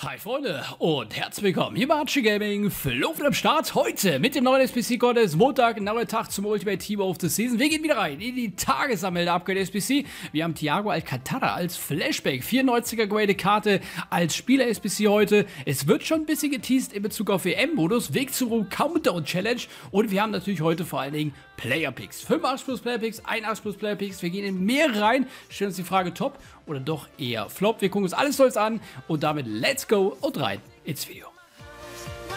Hi Freunde und herzlich willkommen hier bei Archie Gaming, Fluffen am Start, heute mit dem neuen SPC Contest, Montag, ein neuer Tag zum Ultimate Team of the Season. Wir gehen wieder rein in die Tagesanmelde-Upgrade SPC. Wir haben Thiago Alcantara als Flashback, 94er Graded Karte als Spieler SPC heute. Es wird schon ein bisschen geteased in Bezug auf WM-Modus, Weg Ruhe, Countdown Challenge und wir haben natürlich heute vor allen Dingen Player Picks. 5 Arsch plus Player Picks, 1 Arsch plus Player Picks, wir gehen in mehrere rein, stellen uns die Frage top oder doch eher Flop. Wir gucken uns alles Tolles an und damit let's go und rein ins Video. My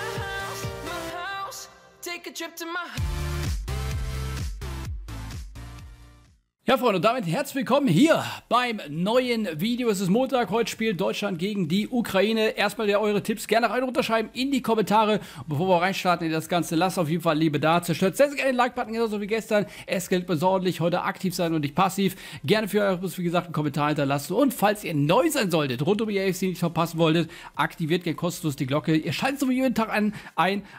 house, my house, Ja, Freunde, und damit herzlich willkommen hier beim neuen Video. Es ist Montag, heute spielt Deutschland gegen die Ukraine. Erstmal ja eure Tipps gerne rein runterschreiben in die Kommentare. Bevor wir reinstarten in das Ganze, lasst auf jeden Fall Liebe da. Zerstört sehr, sehr gerne den Like-Button, genauso wie gestern. Es gilt besonders, heute aktiv sein und nicht passiv. Gerne für eure Tipps, wie gesagt, einen Kommentar hinterlassen. Und falls ihr neu sein solltet, rund um die AFC nicht verpassen wolltet, aktiviert gerne kostenlos die Glocke. Ihr schaltet so wie jeden Tag ein,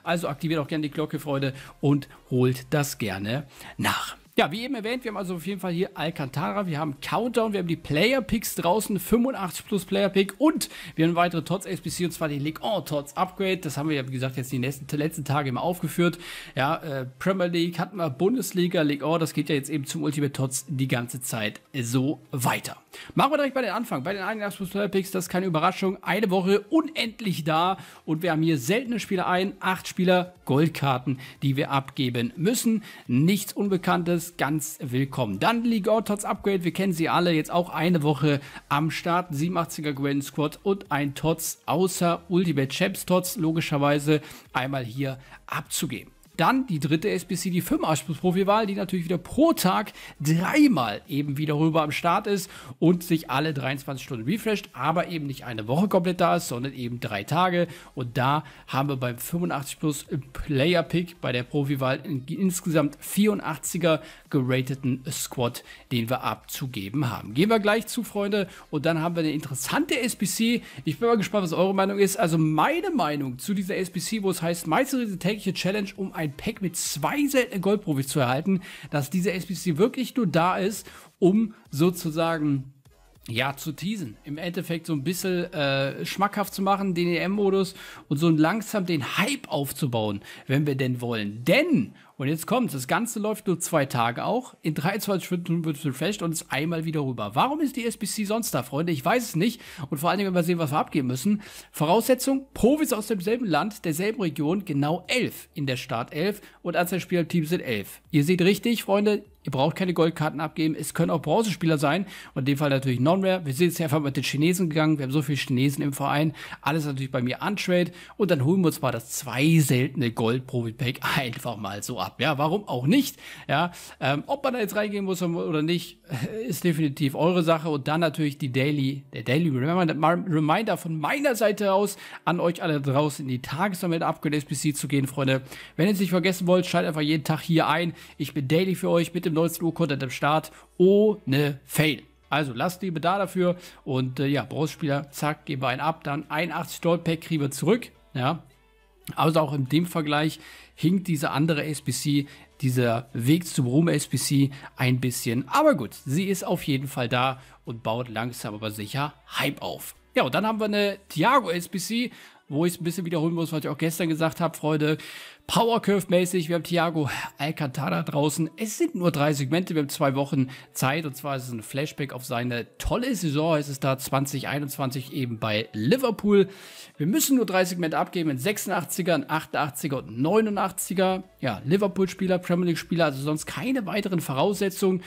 also aktiviert auch gerne die Glocke, Freunde, und holt das gerne nach. Ja, wie eben erwähnt, wir haben also auf jeden Fall hier Alcantara, wir haben Countdown, wir haben die Player Picks draußen, 85 plus Player Pick und wir haben weitere Tots SPC und zwar den League On Tots Upgrade. Das haben wir ja, wie gesagt, jetzt die nächsten, letzten Tage immer aufgeführt. Ja, äh, Premier League hatten wir, Bundesliga, League On, das geht ja jetzt eben zum Ultimate Tots die ganze Zeit so weiter. Machen wir direkt bei den Anfang. Bei den Einlags Fußball Picks, das ist keine Überraschung. Eine Woche unendlich da und wir haben hier seltene Spieler ein, acht Spieler Goldkarten, die wir abgeben müssen. Nichts Unbekanntes, ganz willkommen. Dann League of Tots Upgrade, wir kennen sie alle, jetzt auch eine Woche am Start. 87er Grand Squad und ein Tots außer Ultimate Champs Tots, logischerweise einmal hier abzugeben. Dann die dritte SBC, die Firmenanspruchsprofi-Wahl, die natürlich wieder pro Tag dreimal eben wieder rüber am Start ist und sich alle 23 Stunden refresht, aber eben nicht eine Woche komplett da ist, sondern eben drei Tage. Und da haben wir beim 85 Plus Player Pick bei der Profi-Wahl insgesamt 84er gerateten Squad, den wir abzugeben haben. Gehen wir gleich zu, Freunde. Und dann haben wir eine interessante SBC. Ich bin mal gespannt, was eure Meinung ist. Also meine Meinung zu dieser SBC, wo es heißt, meistere diese tägliche Challenge um ein ein Pack mit zwei seltenen Goldprofis zu erhalten, dass diese SBC wirklich nur da ist, um sozusagen ja, zu teasen. Im Endeffekt so ein bisschen äh, schmackhaft zu machen, den EM-Modus und so langsam den Hype aufzubauen, wenn wir denn wollen. Denn, und jetzt kommt's. Das Ganze läuft nur zwei Tage auch. In 23 Stunden wird es refreshed und ist einmal wieder rüber. Warum ist die SBC sonst da, Freunde? Ich weiß es nicht. Und vor allen Dingen, wenn wir sehen, was wir abgeben müssen. Voraussetzung, Profis aus demselben Land, derselben Region, genau elf in der Startelf und Anzahl Spielerteams sind elf. Ihr seht richtig, Freunde, Ihr braucht keine Goldkarten abgeben. Es können auch Bronzespieler sein. Und in dem Fall natürlich Non-Rare. Wir sind jetzt einfach mit den Chinesen gegangen. Wir haben so viele Chinesen im Verein. Alles natürlich bei mir Untrade. Und dann holen wir uns mal das zwei seltene Gold-Profi-Pack einfach mal so ab. Ja, warum auch nicht? Ja, ähm, ob man da jetzt reingehen muss oder nicht, ist definitiv eure Sache. Und dann natürlich die Daily, der Daily Reminder von meiner Seite aus an euch alle draußen in die Tagesnummer Upgrade SPC zu gehen, Freunde. Wenn ihr es nicht vergessen wollt, schaltet einfach jeden Tag hier ein. Ich bin Daily für euch mit dem dem neuesten Uhr-Content am Start ohne Fail. Also lasst Liebe da dafür und äh, ja, Bronze-Spieler, zack, geben wir einen ab, dann 81 Gold Pack kriegen wir zurück. Ja, also auch in dem Vergleich hinkt diese andere SBC, dieser Weg zum Ruhm SBC ein bisschen. Aber gut, sie ist auf jeden Fall da und baut langsam aber sicher Hype auf. Ja, und dann haben wir eine Thiago SBC wo ich es ein bisschen wiederholen muss, was ich auch gestern gesagt habe, Freunde. Power Curve mäßig, wir haben Thiago Alcantara draußen. Es sind nur drei Segmente, wir haben zwei Wochen Zeit und zwar ist es ein Flashback auf seine tolle Saison. Es ist da 2021 eben bei Liverpool. Wir müssen nur drei Segmente abgeben in 86er, in 88er und 89er. Ja, Liverpool-Spieler, Premier League-Spieler, also sonst keine weiteren Voraussetzungen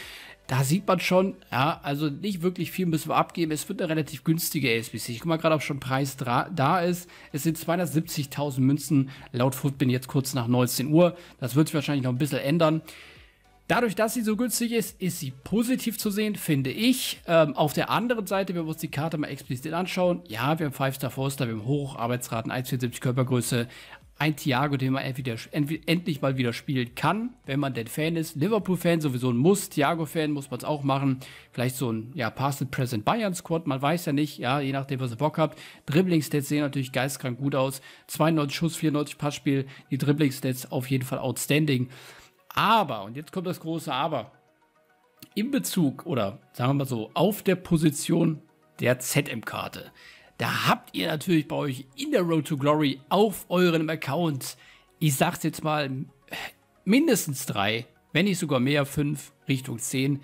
da sieht man schon, ja, also nicht wirklich viel müssen wir abgeben. Es wird eine relativ günstige ASBC. Ich gucke mal gerade, ob schon Preis da ist. Es sind 270.000 Münzen laut Footbin jetzt kurz nach 19 Uhr. Das wird sich wahrscheinlich noch ein bisschen ändern. Dadurch, dass sie so günstig ist, ist sie positiv zu sehen, finde ich. Ähm, auf der anderen Seite, wenn wir uns die Karte mal explizit anschauen, ja, wir haben 5-Star Forster, wir haben Hocharbeitsraten, 1,74 Körpergröße, ein Thiago, den man entweder, endlich mal wieder spielen kann, wenn man denn Fan ist. Liverpool-Fan sowieso ein Muss, Thiago-Fan muss man es auch machen. Vielleicht so ein ja, Past-Present Bayern-Squad, man weiß ja nicht, ja, je nachdem, was ihr Bock habt. Dribbling-Stats sehen natürlich geistkrank gut aus. 92 Schuss, 94 Passspiel, die Dribbling-Stats auf jeden Fall outstanding. Aber, und jetzt kommt das große Aber, in Bezug oder sagen wir mal so, auf der Position der ZM-Karte da habt ihr natürlich bei euch in der Road to Glory auf eurem Account, ich sag's jetzt mal, mindestens drei, wenn nicht sogar mehr, fünf, Richtung zehn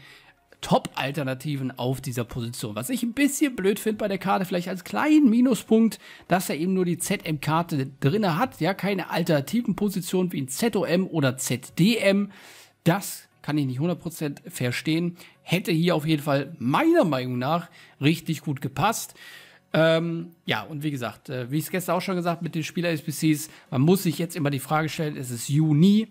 Top-Alternativen auf dieser Position. Was ich ein bisschen blöd finde bei der Karte, vielleicht als kleinen Minuspunkt, dass er eben nur die ZM-Karte drin hat. Ja, keine alternativen Positionen wie ein ZOM oder ZDM. Das kann ich nicht 100% verstehen. Hätte hier auf jeden Fall meiner Meinung nach richtig gut gepasst. Ähm, ja, und wie gesagt, äh, wie ich es gestern auch schon gesagt mit den spieler sbcs man muss sich jetzt immer die Frage stellen, es ist Juni?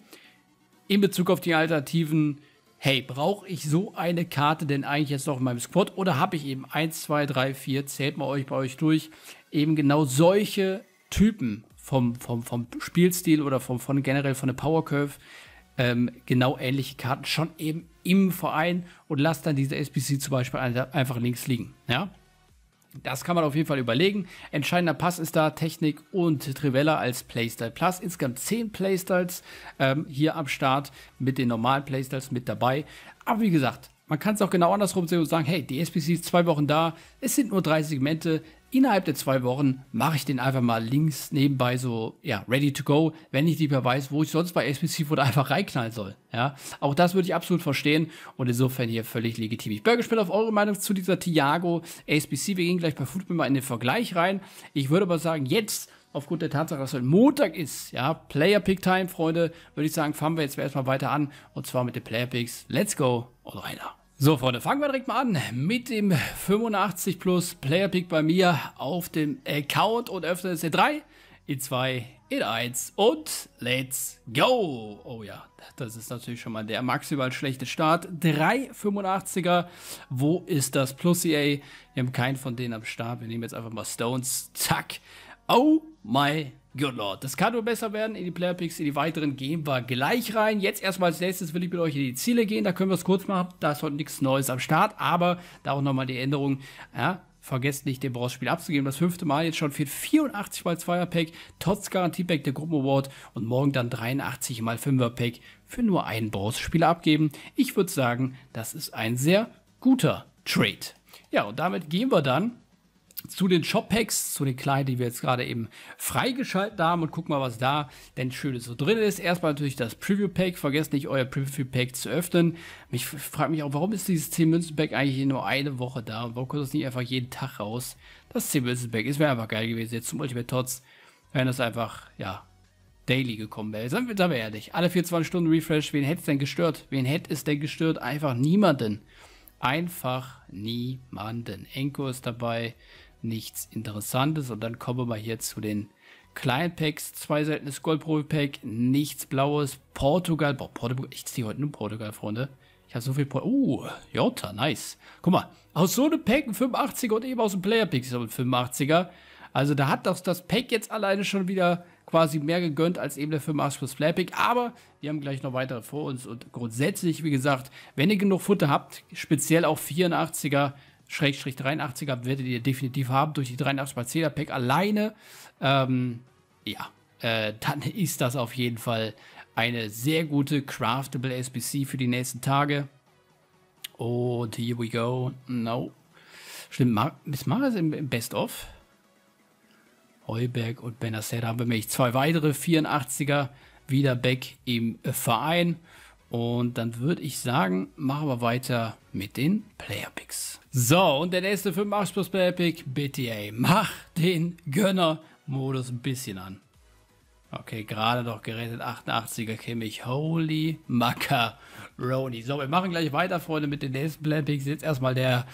In Bezug auf die Alternativen, hey, brauche ich so eine Karte denn eigentlich jetzt noch in meinem Squad? Oder habe ich eben 1, 2, 3, 4, zählt mal euch bei euch durch, eben genau solche Typen vom, vom, vom Spielstil oder vom, von generell von der Power Curve, ähm, genau ähnliche Karten schon eben im Verein und lasst dann diese SBC zum Beispiel einfach links liegen. Ja? Das kann man auf jeden Fall überlegen. Entscheidender Pass ist da Technik und Trivella als Playstyle Plus. Insgesamt 10 Playstyles ähm, hier am Start mit den normalen Playstyles mit dabei. Aber wie gesagt, man kann es auch genau andersrum sehen und sagen, hey, die SPC ist zwei Wochen da, es sind nur drei Segmente, innerhalb der zwei Wochen mache ich den einfach mal links nebenbei so, ja, ready to go, wenn ich nicht mehr weiß, wo ich sonst bei SPC oder einfach reinknallen soll. Ja, auch das würde ich absolut verstehen und insofern hier völlig legitim. Ich bin gespannt auf eure Meinung zu dieser Tiago SPC. Wir gehen gleich bei Football mal in den Vergleich rein. Ich würde aber sagen, jetzt aufgrund der Tatsache, dass heute Montag ist, ja, Player Pick Time, Freunde, würde ich sagen, fangen wir jetzt erstmal weiter an und zwar mit den Player Picks. Let's go, eure Rainer. So Freunde, fangen wir direkt mal an mit dem 85 Plus Player Pick bei mir auf dem Account und öffnen es in 3, in 2, in 1 und let's go! Oh ja, das ist natürlich schon mal der maximal schlechte Start. Drei 85er, wo ist das Plus EA? Wir haben keinen von denen am Start, wir nehmen jetzt einfach mal Stones, zack. Oh my Lord, genau, das kann nur besser werden. In die Player Picks, in die weiteren gehen wir gleich rein. Jetzt erstmal als nächstes will ich mit euch in die Ziele gehen. Da können wir es kurz machen. Da ist heute nichts Neues am Start, aber da auch nochmal die Änderung. Ja, vergesst nicht, den Boss-Spiel abzugeben. Das fünfte Mal jetzt schon für 84 mal 2er Pack, trotz Garantie-Pack der Gruppen Award und morgen dann 83 mal 5er Pack für nur einen Boss-Spiel abgeben. Ich würde sagen, das ist ein sehr guter Trade. Ja, und damit gehen wir dann zu den Shop-Packs, zu den kleinen, die wir jetzt gerade eben freigeschaltet haben und guck mal, was da denn Schönes so drin ist. Erstmal natürlich das Preview-Pack. Vergesst nicht, euer Preview-Pack zu öffnen. Ich frage mich auch, warum ist dieses 10-Münzen-Pack eigentlich nur eine Woche da? Und warum kommt das nicht einfach jeden Tag raus? Das 10-Münzen-Pack ist mir einfach geil gewesen. Jetzt zum Ultimate Tots, wenn das einfach, ja, daily gekommen wäre. Seien wir, seien wir ehrlich. Alle 24 Stunden Refresh, wen hätte es denn gestört? Wen hätte es denn gestört? Einfach niemanden. Einfach niemanden. Enko ist dabei nichts Interessantes. Und dann kommen wir hier zu den kleinen Packs. Zwei seltenes Gold Pro Pack, nichts Blaues. Portugal, boah, Portugal, ich ziehe heute nur Portugal, Freunde. Ich habe so viel Portugal. Oh, Jota, nice. Guck mal, aus so einem Pack ein 85er und eben aus dem Player pack ist ein 85er. Also da hat das, das Pack jetzt alleine schon wieder quasi mehr gegönnt als eben der 85 plus Player Pick. Aber wir haben gleich noch weitere vor uns. Und grundsätzlich, wie gesagt, wenn ihr genug Futter habt, speziell auch 84er, Schrägstrich 83er werdet ihr definitiv haben durch die 83 mal 10er Pack alleine. Ähm, ja, äh, dann ist das auf jeden Fall eine sehr gute Craftable SBC für die nächsten Tage. Und here we go. No. Stimmt, Mar Miss Mara ist im, Best-of. Heuberg und Benacer haben wir nämlich zwei weitere 84er wieder back im Verein. Und dann würde ich sagen, machen wir weiter mit den Player Picks. So, und der nächste 85 plus Player Pick, BTA. Mach den Gönner-Modus ein bisschen an. Okay, gerade noch gerettet. 88er Kimmich. Holy Macaroni. So, wir machen gleich weiter, Freunde, mit den nächsten Player Picks. Jetzt erstmal der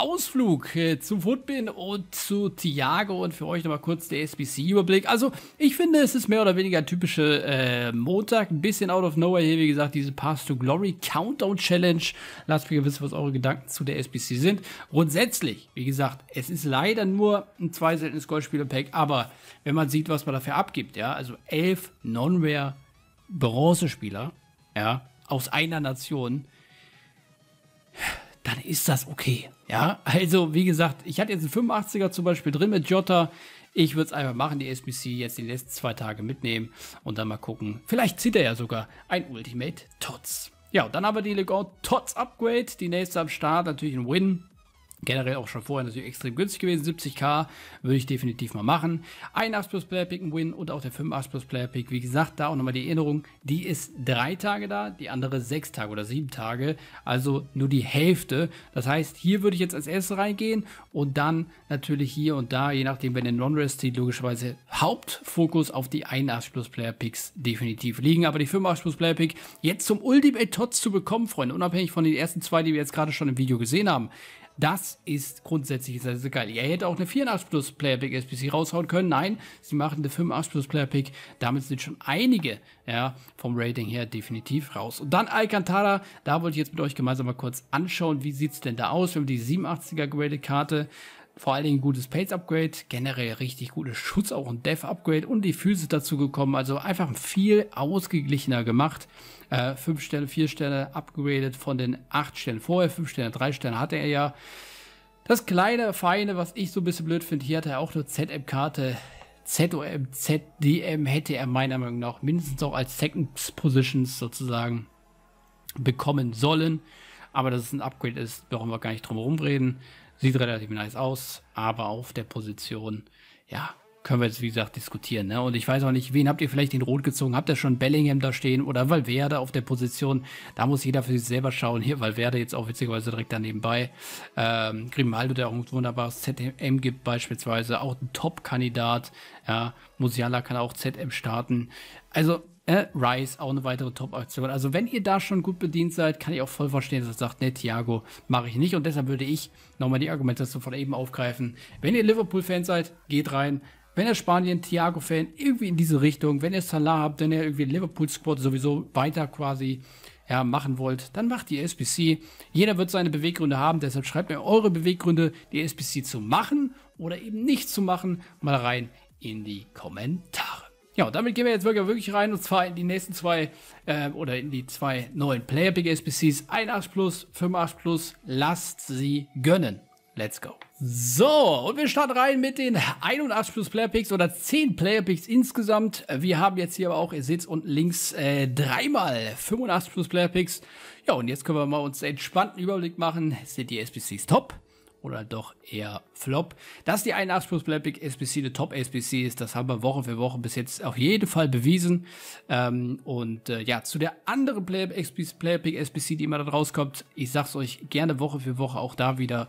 Ausflug äh, zu Woodbin und zu Thiago und für euch nochmal kurz der SBC-Überblick. Also, ich finde, es ist mehr oder weniger typische äh, Montag, ein bisschen out of nowhere hier, wie gesagt, diese Pass to Glory Countdown Challenge. Lasst mich wissen, was eure Gedanken zu der SBC sind. Grundsätzlich, wie gesagt, es ist leider nur ein zwei seltenes Goldspieler-Pack, aber wenn man sieht, was man dafür abgibt, ja, also elf Non-Rare Bronzespieler, ja, aus einer Nation, dann ist das okay. Ja, also wie gesagt, ich hatte jetzt einen 85er zum Beispiel drin mit Jota. Ich würde es einfach machen, die SBC jetzt die letzten zwei Tage mitnehmen und dann mal gucken. Vielleicht zieht er ja sogar ein Ultimate Tots. Ja, und dann haben wir die Legant Tots Upgrade. Die nächste am Start, natürlich ein Win generell auch schon vorher natürlich extrem günstig gewesen. 70k würde ich definitiv mal machen. Ein Ass plus Player Pick, ein Win und auch der 5 Ass plus Player Pick. Wie gesagt, da auch nochmal die Erinnerung, die ist drei Tage da, die andere sechs Tage oder sieben Tage. Also nur die Hälfte. Das heißt, hier würde ich jetzt als erstes reingehen und dann natürlich hier und da, je nachdem, wenn der Non-Rest zieht, logischerweise Hauptfokus auf die 1 Ass plus Player Picks definitiv liegen. Aber die 5 Ass plus Player Pick jetzt zum Ultimate Tots zu bekommen, Freunde, unabhängig von den ersten zwei, die wir jetzt gerade schon im Video gesehen haben, das ist grundsätzlich sehr, sehr geil. Er hätte auch eine 84 Plus Player Pick SPC raushauen können. Nein, sie machen eine 85 Plus Player Pick. Damit sind schon einige ja, vom Rating her definitiv raus. Und dann Alcantara. Da wollte ich jetzt mit euch gemeinsam mal kurz anschauen, wie sieht es denn da aus. Wir haben die 87er graded Karte. Vor allen Dingen gutes Pace-Upgrade, generell richtig gutes Schutz auch und Dev-Upgrade und die Füße dazu gekommen. Also einfach viel ausgeglichener gemacht. Äh, fünf Sterne, vier Sterne upgraded von den acht Sternen vorher. Fünf Sterne, drei Sterne hatte er ja. Das kleine, feine, was ich so ein bisschen blöd finde, hier hatte er auch eine ZM-Karte. ZOM, ZDM hätte er meiner Meinung nach mindestens auch als Second Positions sozusagen bekommen sollen. Aber dass es ein Upgrade ist, brauchen wir gar nicht drum herum reden. Sieht relativ nice aus, aber auf der Position, ja, können wir jetzt, wie gesagt, diskutieren. Ne? Und ich weiß auch nicht, wen habt ihr vielleicht in Rot gezogen? Habt ihr schon Bellingham da stehen oder Valverde auf der Position? Da muss jeder für sich selber schauen. Hier Valverde jetzt auch witzigerweise direkt daneben bei. Ähm, Grimaldo, der auch ein wunderbares ZM gibt beispielsweise. Auch ein Top-Kandidat. Ja, Musiala kann auch ZM starten. Also äh, Rice, auch eine weitere Top-Aktion. Also wenn ihr da schon gut bedient seid, kann ich auch voll verstehen, dass ihr sagt, ne, Thiago mache ich nicht. Und deshalb würde ich nochmal die Argumentation von eben aufgreifen. Wenn ihr Liverpool-Fan seid, geht rein. Wenn ihr Spanien, Thiago-Fan, irgendwie in diese Richtung. Wenn ihr Salah habt, wenn ihr irgendwie Liverpool-Squad sowieso weiter quasi ja, machen wollt, dann macht die SBC. Jeder wird seine Beweggründe haben, deshalb schreibt mir eure Beweggründe, die SBC zu machen oder eben nicht zu machen, mal rein in die Kommentare. Ja, damit gehen wir jetzt wirklich, rein und zwar in die nächsten zwei äh, oder in die zwei neuen Player PGS SBCs. 81 Plus, 85 Plus. Lasst sie gönnen. Let's go. So, und wir starten rein mit den 81 plus Player Picks oder 10 Player Picks insgesamt. Wir haben jetzt hier aber auch, ihr seht es unten links, äh, dreimal 85 plus Player Picks. Ja, und jetzt können wir mal uns entspannten Überblick machen. Sind die SBCs top? oder doch eher Flop. Dass die 81 Plus Blackpick SBC eine Top-SBC ist, das haben wir Woche für Woche bis jetzt auf jeden Fall bewiesen. Ähm, und äh, ja, zu der anderen Playpick SBC, die immer dann rauskommt, ich sag's euch gerne Woche für Woche auch da wieder.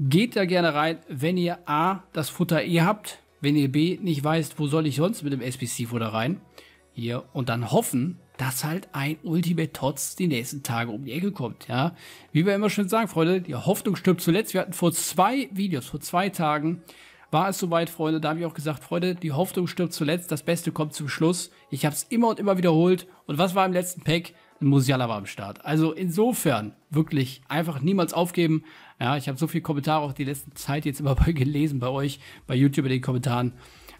Geht da gerne rein, wenn ihr A, das Futter E habt, wenn ihr B, nicht weißt, wo soll ich sonst mit dem SBC-Futter rein. Hier und dann hoffen, dass halt ein Ultimate Tots die nächsten Tage um die Ecke kommt, ja. Wie wir immer schön sagen, Freunde, die Hoffnung stirbt zuletzt. Wir hatten vor zwei Videos, vor zwei Tagen, war es soweit, Freunde. Da habe ich auch gesagt, Freunde, die Hoffnung stirbt zuletzt, das Beste kommt zum Schluss. Ich habe es immer und immer wiederholt. Und was war im letzten Pack? Ein Musiala war am Start. Also insofern wirklich einfach niemals aufgeben. Ja, ich habe so viele Kommentare auch die letzte Zeit jetzt immer bei gelesen bei euch, bei YouTube in den Kommentaren.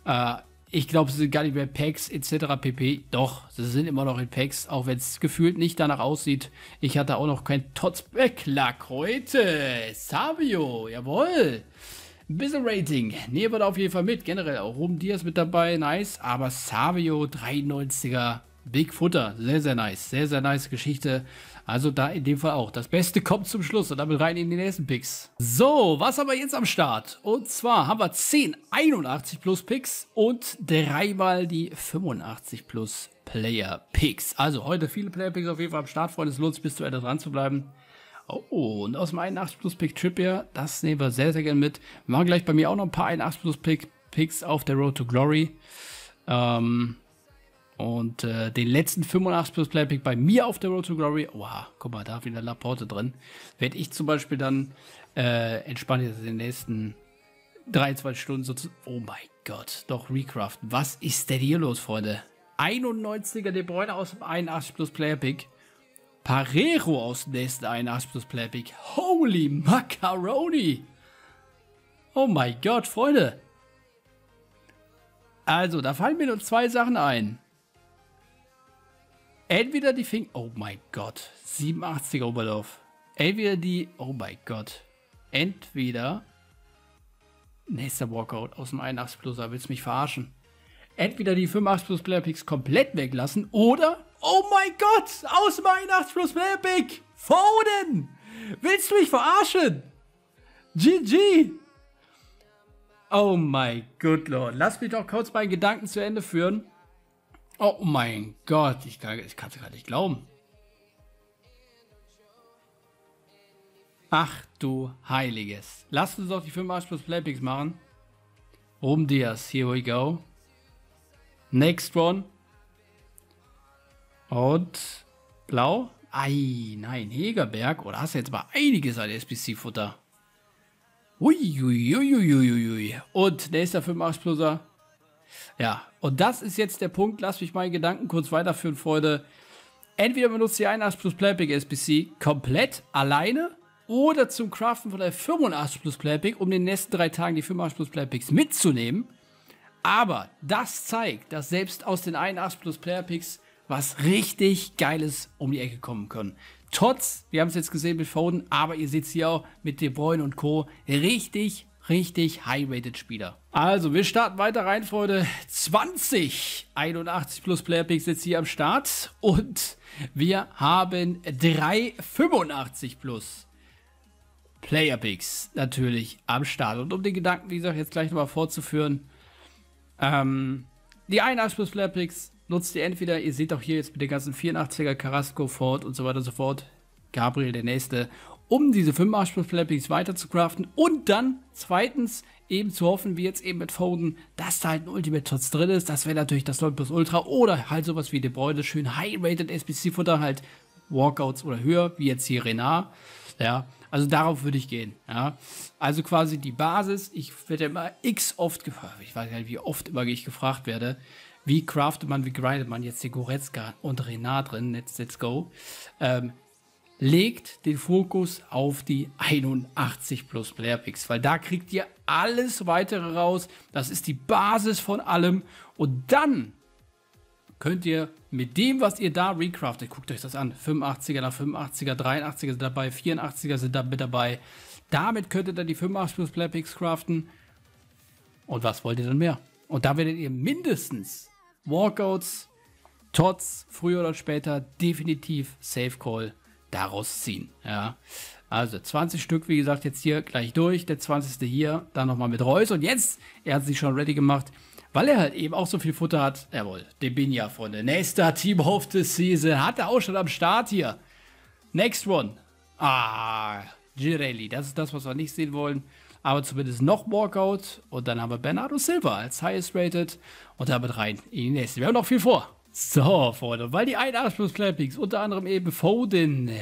Äh, ich glaube, sie sind gar nicht mehr Packs etc. pp. Doch, sie sind immer noch in Packs, auch wenn es gefühlt nicht danach aussieht. Ich hatte auch noch kein Totzbeck. heute. Savio, jawohl. Bisschen Rating. Nehmen wir da auf jeden Fall mit. Generell auch Rum Diaz mit dabei, nice. Aber Savio 93er, Big Footer, sehr, sehr nice. Sehr, sehr nice Geschichte. Also da in dem Fall auch. Das Beste kommt zum Schluss und damit rein in die nächsten Picks. So, was haben wir jetzt am Start? Und zwar haben wir 10 81 plus Picks und dreimal die 85 plus Player Picks. Also heute viele Player Picks auf jeden Fall am Start, Freunde. Es lohnt sich bis zu Ende dran zu bleiben. Oh, und aus dem 81 plus Pick Trippier, das nehmen wir sehr, sehr gerne mit. Wir machen gleich bei mir auch noch ein paar 81 plus Pick Picks auf der Road to Glory. Ähm, und äh, den letzten 85 plus Player Pick bei mir auf der Road to Glory, oha, guck mal, da wieder Laporte drin, werde ich zum Beispiel dann äh, entspannt in den nächsten 23 Stunden sozusagen. Oh mein Gott, doch Recraft. Was ist denn hier los, Freunde? 91er De Bruyne aus dem 81 plus Player Pick. Parero aus dem nächsten 81 plus Player Pick. Holy Macaroni! Oh mein Gott, Freunde! Also, da fallen mir nur zwei Sachen ein. Entweder die Fing... Oh mein Gott. 87er Oberlauf. Entweder die... Oh mein Gott. Entweder... Nächster Walkout aus dem 81 Pluser. Willst du mich verarschen? Entweder die 85 Plus Player Picks komplett weglassen oder... Oh mein Gott! Aus dem 81 Plus Player Pick! Foden! Willst du mich verarschen? GG! Oh mein Gott, Lord. Lass mich doch kurz meinen Gedanken zu Ende führen. Oh mein Gott, ich kann es gar nicht glauben. Ach du Heiliges. Lass uns doch die 5 Arsch plus Playpicks machen. Rum Diaz, here we go. Next one. Und blau. Ei, nein, Hegerberg. Oder oh, hast du jetzt mal einiges an spc futter Uiuiuiuiui. Und nächster 5 Arsch pluser. Ja, und das ist jetzt der Punkt. Lass mich meine Gedanken kurz weiterführen, Freunde. Entweder benutzt ihr 81 plus Playpick SBC komplett alleine oder zum Craften von der 85 plus Playpick, um in den nächsten drei Tagen die 85 plus Playpicks mitzunehmen. Aber das zeigt, dass selbst aus den 81 plus Playpicks was richtig Geiles um die Ecke kommen können. Trotz, wir haben es jetzt gesehen mit Foden, aber ihr seht es hier auch mit De Bruyne und Co. Richtig richtig High-Rated-Spieler. Also, wir starten weiter rein, Freunde. 20, 81 plus Player Picks jetzt hier am Start. Und wir haben 3, 85 plus Player Picks natürlich am Start. Und um den Gedanken, wie gesagt, jetzt gleich nochmal fortzuführen, ähm, die 81 plus Player Picks nutzt ihr entweder, ihr seht auch hier jetzt mit den ganzen 84er, Carrasco, Ford und so weiter und so fort, Gabriel der Nächste, um diese 5 plus Flappies weiter zu craften. Und dann zweitens eben zu hoffen, wie jetzt eben mit Foden, dass da halt ein Ultimate Tots drin ist. Das wäre natürlich das 9 plus Ultra oder halt sowas wie De Bruyne, schön high-rated SPC futter halt Walkouts oder höher, wie jetzt hier Renard. Ja, also darauf würde ich gehen. Ja, also quasi die Basis. Ich werde ja immer x oft gefragt, ich weiß gar nicht, wie oft immer ich gefragt werde, wie craftet man, wie grindet man jetzt die Goretzka und Renard drin, let's, let's go. Ähm, legt den Fokus auf die 81 plus Player Picks, weil da kriegt ihr alles weitere raus. Das ist die Basis von allem. Und dann könnt ihr mit dem, was ihr da recraftet, guckt euch das an. 85er nach 85er, 83er sind dabei, 84er sind damit dabei. Damit könnt ihr dann die 85 plus Player Picks craften. Und was wollt ihr dann mehr? Und da werdet ihr mindestens Walkouts, Tots, früher oder später definitiv Safe Call daraus ziehen. Ja. Also 20 Stück, wie gesagt, jetzt hier gleich durch. Der 20. hier, dann nochmal mit Reus. Und jetzt, er hat sich schon ready gemacht, weil er halt eben auch so viel Futter hat. Jawohl, den bin ja, Freunde. Nächster Team of the Season. Hat er auch schon am Start hier. Next one. Ah, Girelli. Das ist das, was wir nicht sehen wollen. Aber zumindest noch Walkout. Und dann haben wir Bernardo Silva als highest rated. Und damit rein in die nächste. Wir haben noch viel vor. So, Freunde, weil die Einarsch plus Clappings unter anderem eben Foden äh,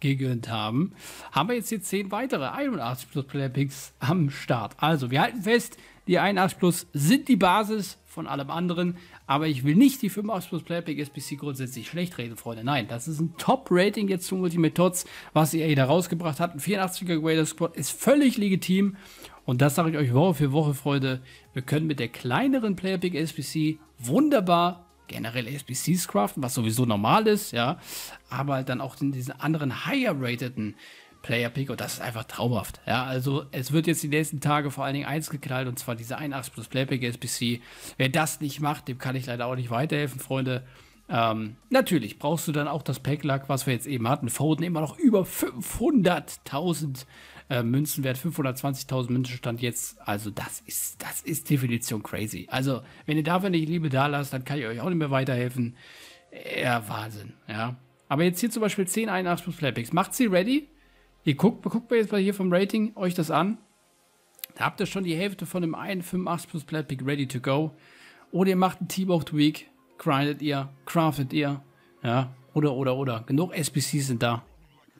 gegönnt haben, haben wir jetzt hier 10 weitere 81 plus Clappings am Start. Also, wir halten fest, die 81 plus sind die Basis von allem anderen, aber ich will nicht die 85 plus Playback SBC grundsätzlich schlecht reden, Freunde. Nein, das ist ein Top-Rating jetzt zum Ultimate Tots, was ihr da rausgebracht hat. Ein 84er Grader Squad ist völlig legitim und das sage ich euch Woche für Woche, Freunde. Wir können mit der kleineren Playback SBC wunderbar generell SBCs craften, was sowieso normal ist, ja. Aber halt dann auch in diesen anderen higher-rateden Player Pick und oh, das ist einfach traumhaft. Ja, also es wird jetzt die nächsten Tage vor allen Dingen eins geknallt und zwar diese 81 plus Player Pick SBC. Wer das nicht macht, dem kann ich leider auch nicht weiterhelfen, Freunde. Ähm, natürlich brauchst du dann auch das Pack-Luck, was wir jetzt eben hatten. Foden immer noch über 500.000 äh, Münzenwert 520.000 Münzen stand jetzt. Also das ist, das ist Definition crazy. Also wenn ihr dafür nicht Liebe da lasst, dann kann ich euch auch nicht mehr weiterhelfen. Ja, Wahnsinn, ja. Aber jetzt hier zum Beispiel 10 81 plus Playpicks. Macht sie ready? Ihr guckt, guckt mir jetzt mal hier vom Rating euch das an. Da habt ihr schon die Hälfte von dem einen 85 plus Playpick ready to go. Oder ihr macht ein Team of the Week, grindet ihr, craftet ihr, ja, oder, oder, oder. Genug SPCs sind da.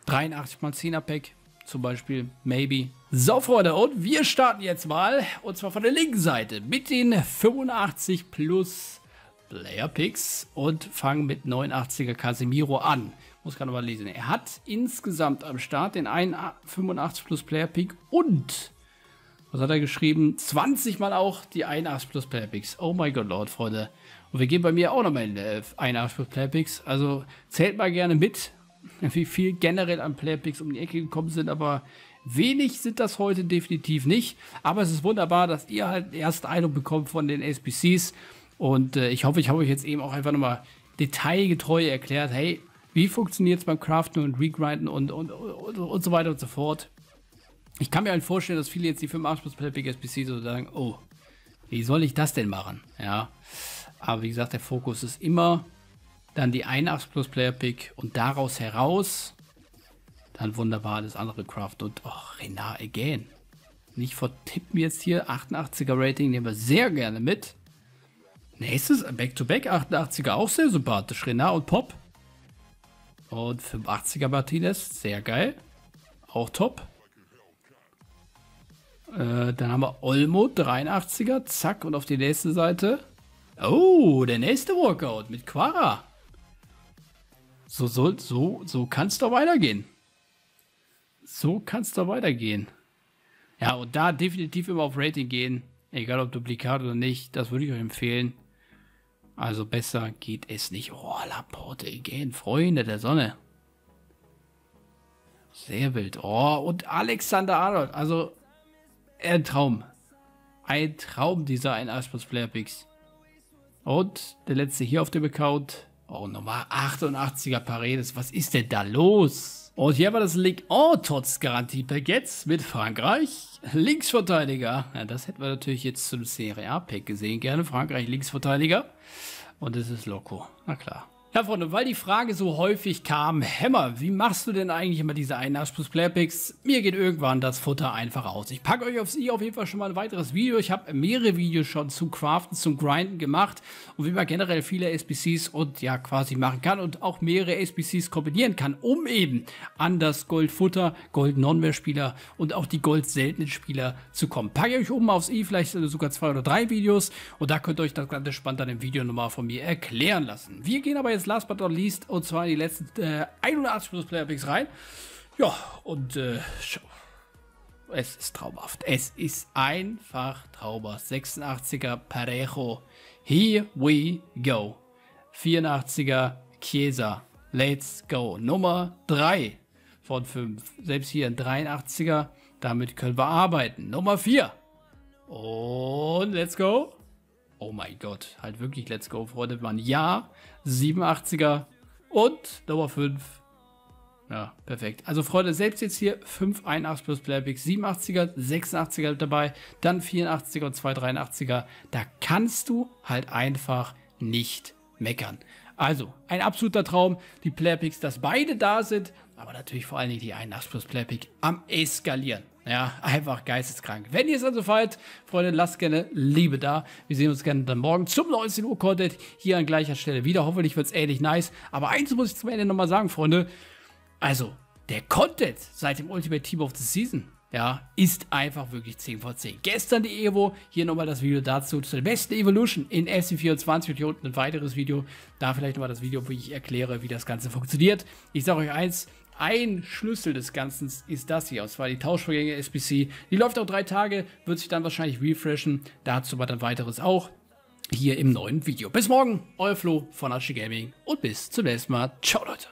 83 mal 10er Pack, zum Beispiel Maybe. So, Freunde, und wir starten jetzt mal, und zwar von der linken Seite, mit den 85 plus Player Picks und fangen mit 89er Casemiro an. Muss gerade mal lesen. Er hat insgesamt am Start den 85 plus Player Pick und was hat er geschrieben? 20 mal auch die 81 plus Player Picks. Oh mein Gott, Lord, Freunde. Und wir gehen bei mir auch nochmal in 81 äh, plus Player Picks. Also zählt mal gerne mit wie viel generell an Playpicks um die Ecke gekommen sind, aber wenig sind das heute definitiv nicht. Aber es ist wunderbar, dass ihr halt erst Eindruck bekommt von den SPCs. Und äh, ich hoffe, ich habe euch jetzt eben auch einfach nochmal detailgetreu erklärt, hey, wie funktioniert es beim Craften und Regrinden und, und, und, und so weiter und so fort. Ich kann mir halt vorstellen, dass viele jetzt die 85 plus Playpick SPC so sagen, oh, wie soll ich das denn machen? Ja. Aber wie gesagt, der Fokus ist immer dann die 81 plus Player Pick und daraus heraus dann wunderbar alles andere Craft und oh, Renard again. Nicht vertippen jetzt hier. 88er Rating nehmen wir sehr gerne mit. Nächstes Back-to-Back -back, 88er auch sehr sympathisch. Renard und Pop. Und 85er Martinez, sehr geil. Auch top. Äh, dann haben wir Olmo, 83er, zack, und auf die nächste Seite. Oh, der nächste Workout mit Quara. So soll, so, so kann es doch weitergehen. So kann es doch weitergehen. Ja, und da definitiv immer auf Rating gehen. Egal ob Duplikat oder nicht, das würde ich euch empfehlen. Also besser geht es nicht. Oh, Laporte again, Freunde der Sonne. Sehr wild. Oh, und Alexander Arnold. Also, ein Traum. Ein Traum, dieser ein Aspers Flare Picks. Und der letzte hier auf dem Account. Oh, Nummer 88er Paredes. Was ist denn da los? Und hier war das Link oh, tots garantiepack jetzt mit Frankreich. Linksverteidiger. Ja, das hätten wir natürlich jetzt zum Serie A-Pack gesehen. Gerne Frankreich Linksverteidiger. Und es ist Loco. Na klar. Ja, Freunde, weil die Frage so häufig kam, Hämmer, wie machst du denn eigentlich immer diese Einnahmen plus Playpicks? Mir geht irgendwann das Futter einfach aus. Ich packe euch aufs i auf jeden Fall schon mal ein weiteres Video. Ich habe mehrere Videos schon zu Craften, zum Grinden gemacht und wie man generell viele SBCs und ja quasi machen kann und auch mehrere SBCs kombinieren kann, um eben an das Goldfutter, Gold Nonware Spieler und auch die Gold seltenen Spieler zu kommen. Packe euch oben aufs i, vielleicht sogar zwei oder drei Videos und da könnt ihr euch das Ganze spannend dann im Video nochmal von mir erklären lassen. Wir gehen aber jetzt als last but not least, und zwar die letzten äh, 180 plus Player Picks rein. Ja, und äh, schau. Es ist traumhaft. Es ist einfach traumhaft. 86er Parejo. Here we go. 84er Chiesa. Let's go. Nummer 3 von 5. Selbst hier ein 83er. Damit können wir arbeiten. Nummer 4. Und let's go. Oh mein Gott, halt wirklich Let's Go, Freunde. Waren ja 87er und Nummer 5. Ja, perfekt. Also Freunde, selbst jetzt hier 5 81 plus Picks, 87er, 86er dabei, dann 84er und 2 83er. Da kannst du halt einfach nicht meckern. Also, ein absoluter Traum, die Player Picks, dass beide da sind aber natürlich vor allen Dingen die Einnachts plus Playpick am Eskalieren. Ja, einfach geisteskrank. Wenn ihr es also feiert, Freunde, lasst gerne Liebe da. Wir sehen uns gerne dann morgen zum 19 Uhr Content hier an gleicher Stelle wieder. Hoffentlich wird es ähnlich nice. Aber eins muss ich zum Ende nochmal sagen, Freunde. Also, der Content seit dem Ultimate Team of the Season, ja, ist einfach wirklich 10 von 10. Gestern die Evo, hier nochmal das Video dazu zur besten Evolution in FC24 und hier unten ein weiteres Video. Da vielleicht nochmal das Video, wo ich erkläre, wie das Ganze funktioniert. Ich sage euch eins, ein Schlüssel des Ganzen ist das hier, und zwar die Tauschvorgänge SBC. Die läuft auch drei Tage, wird sich dann wahrscheinlich refreshen. Dazu aber dann weiteres auch hier im neuen Video. Bis morgen, euer Flo von Archie Gaming und bis zum nächsten Mal. Ciao, Leute.